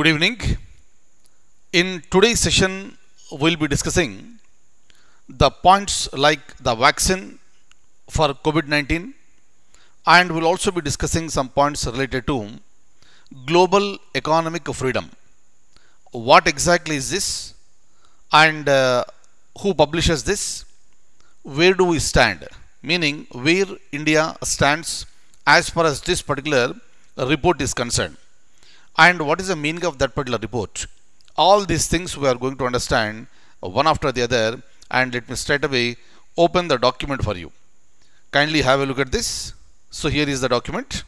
Good evening. In today's session, we'll be discussing the points like the vaccine for COVID-19 and we'll also be discussing some points related to global economic freedom. What exactly is this and uh, who publishes this? Where do we stand? Meaning where India stands as far as this particular report is concerned and what is the meaning of that particular report. All these things we are going to understand one after the other and let me straight away open the document for you. Kindly have a look at this. So here is the document.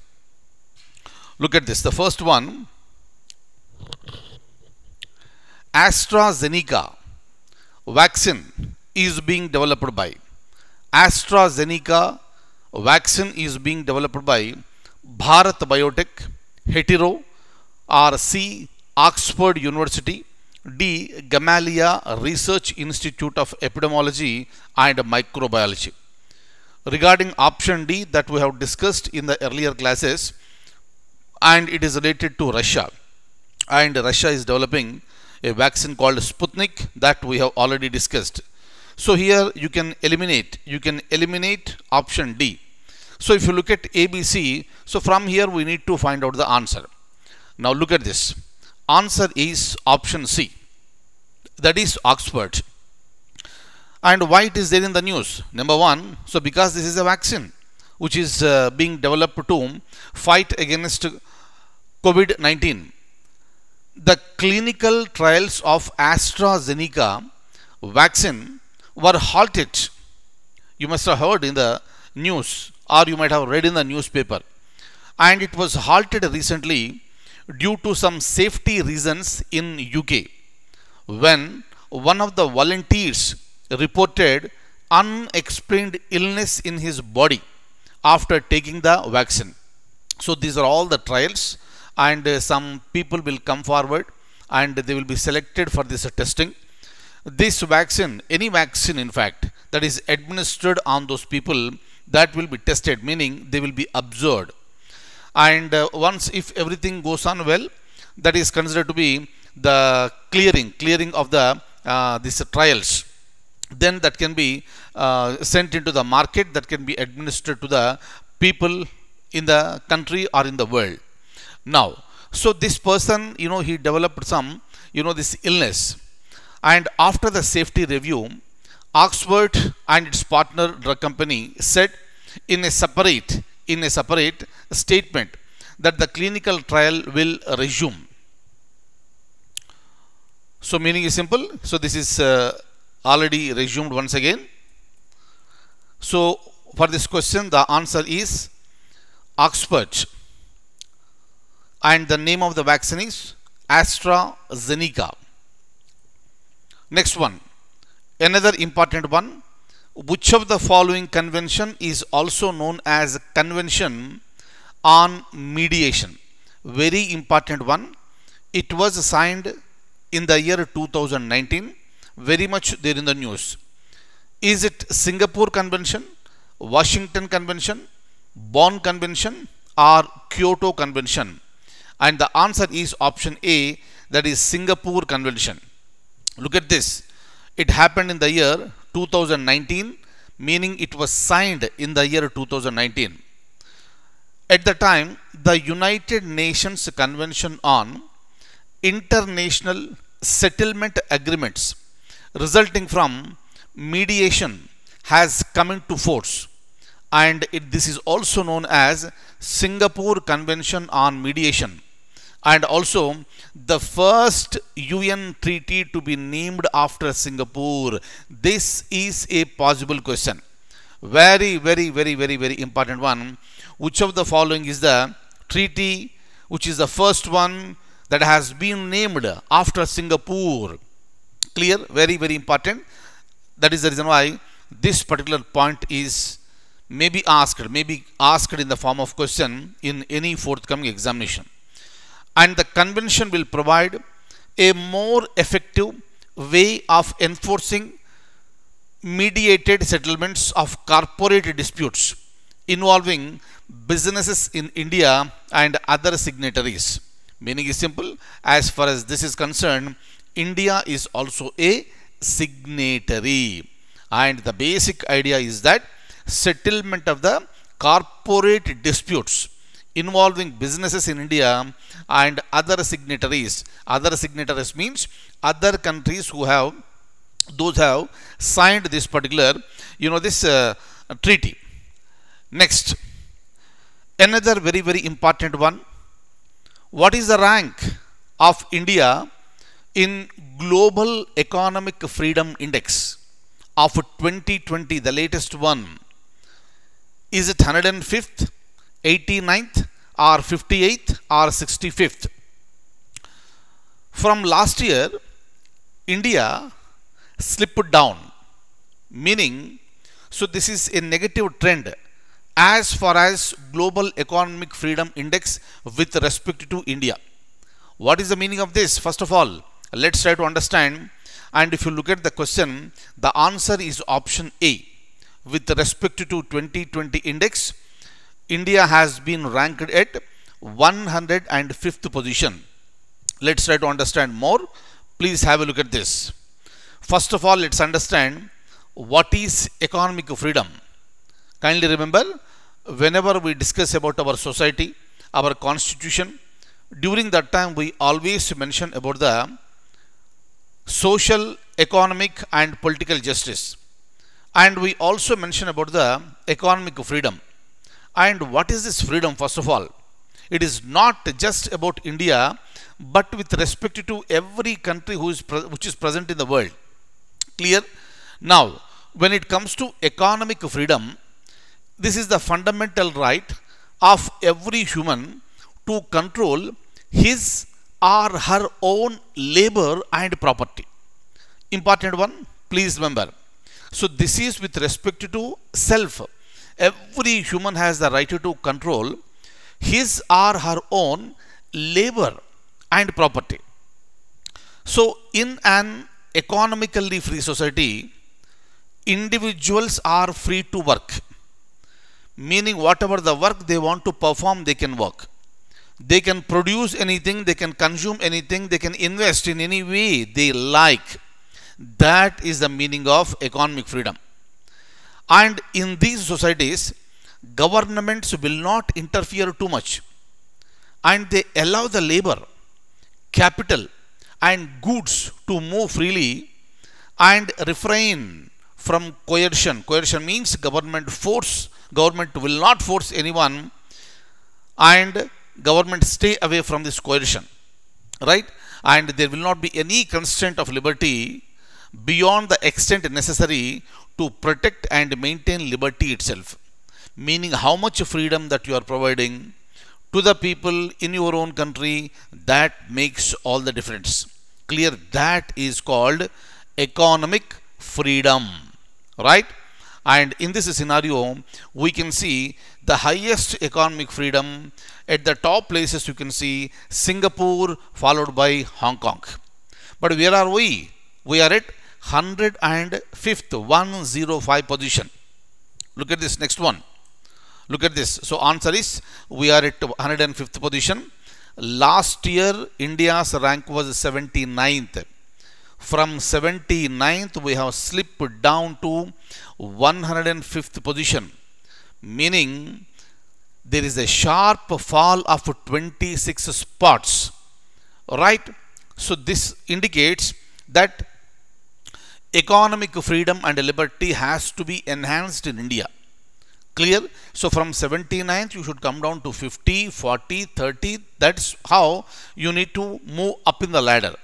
Look at this. The first one, AstraZeneca vaccine is being developed by AstraZeneca vaccine is being developed by Bharat Biotech, Hetero, are C. Oxford University, D. Gamalia Research Institute of Epidemiology and Microbiology. Regarding option D that we have discussed in the earlier classes and it is related to Russia and Russia is developing a vaccine called Sputnik that we have already discussed. So here you can eliminate, you can eliminate option D. So if you look at ABC, so from here we need to find out the answer. Now look at this. Answer is option C. That is Oxford. And why it is there in the news? Number one, so because this is a vaccine which is uh, being developed to fight against COVID-19. The clinical trials of AstraZeneca vaccine were halted. You must have heard in the news or you might have read in the newspaper. And it was halted recently due to some safety reasons in UK when one of the volunteers reported unexplained illness in his body after taking the vaccine. So these are all the trials and uh, some people will come forward and they will be selected for this testing. This vaccine, any vaccine in fact, that is administered on those people that will be tested meaning they will be observed and uh, once if everything goes on well that is considered to be the clearing clearing of the uh, these trials then that can be uh, sent into the market that can be administered to the people in the country or in the world now so this person you know he developed some you know this illness and after the safety review oxford and its partner drug company said in a separate in a separate statement that the clinical trial will resume. So meaning is simple. So this is uh, already resumed once again. So for this question the answer is Oxford and the name of the vaccine is AstraZeneca. Next one another important one which of the following convention is also known as convention on mediation very important one it was signed in the year 2019 very much there in the news is it singapore convention washington convention bonn convention or kyoto convention and the answer is option a that is singapore convention look at this it happened in the year 2019 meaning it was signed in the year 2019 at the time, the United Nations Convention on International Settlement Agreements resulting from mediation has come into force and it, this is also known as Singapore Convention on Mediation and also the first UN treaty to be named after Singapore. This is a possible question. Very, very, very, very, very important one which of the following is the treaty which is the first one that has been named after Singapore. Clear? Very, very important. That is the reason why this particular point is may be asked, may be asked in the form of question in any forthcoming examination. And the convention will provide a more effective way of enforcing mediated settlements of corporate disputes involving businesses in India and other signatories. Meaning is simple, as far as this is concerned, India is also a signatory. And the basic idea is that settlement of the corporate disputes involving businesses in India and other signatories. Other signatories means other countries who have, those have signed this particular, you know, this uh, treaty. Next, another very, very important one. What is the rank of India in Global Economic Freedom Index of 2020, the latest one? Is it 105th, 89th, or 58th, or 65th? From last year, India slipped down, meaning, so this is a negative trend as far as global economic freedom index with respect to India. What is the meaning of this? First of all, let's try to understand. And if you look at the question, the answer is option A. With respect to 2020 index, India has been ranked at 105th position. Let's try to understand more. Please have a look at this. First of all, let's understand what is economic freedom Kindly remember, whenever we discuss about our society, our constitution, during that time we always mention about the social, economic and political justice. And we also mention about the economic freedom. And what is this freedom first of all? It is not just about India, but with respect to every country who is which is present in the world. Clear? Now, when it comes to economic freedom, this is the fundamental right of every human to control his or her own labor and property. Important one, please remember. So this is with respect to self. Every human has the right to control his or her own labor and property. So in an economically free society, individuals are free to work meaning whatever the work they want to perform, they can work. They can produce anything, they can consume anything, they can invest in any way they like. That is the meaning of economic freedom. And in these societies, governments will not interfere too much. And they allow the labor, capital, and goods to move freely and refrain from coercion. Coercion means government force government will not force anyone and government stay away from this coercion right and there will not be any constraint of liberty beyond the extent necessary to protect and maintain liberty itself meaning how much freedom that you are providing to the people in your own country that makes all the difference clear that is called economic freedom right and in this scenario, we can see the highest economic freedom. At the top places, you can see Singapore followed by Hong Kong. But where are we? We are at 105th, 105 position. Look at this next one. Look at this. So answer is we are at 105th position. Last year, India's rank was 79th. From 79th, we have slipped down to 105th position, meaning there is a sharp fall of 26 spots, right? So this indicates that economic freedom and liberty has to be enhanced in India. Clear? So from 79th you should come down to 50, 40, 30. That's how you need to move up in the ladder.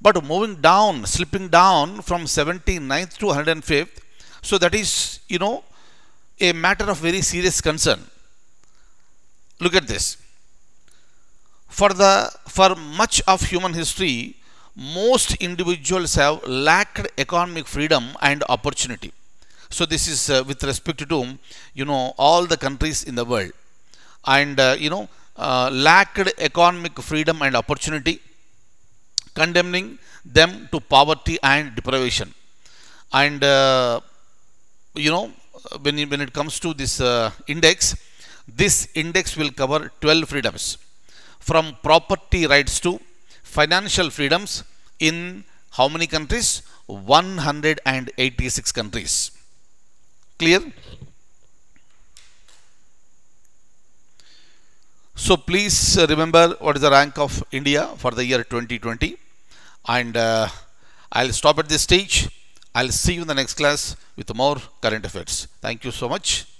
But moving down, slipping down from 79th to 105th, so that is, you know, a matter of very serious concern. Look at this. For, the, for much of human history, most individuals have lacked economic freedom and opportunity. So this is uh, with respect to, you know, all the countries in the world. And, uh, you know, uh, lacked economic freedom and opportunity condemning them to poverty and deprivation. And uh, you know, when, when it comes to this uh, index, this index will cover 12 freedoms from property rights to financial freedoms in how many countries? 186 countries. Clear? So please uh, remember what is the rank of India for the year 2020 and uh, I'll stop at this stage. I'll see you in the next class with more current affairs. Thank you so much.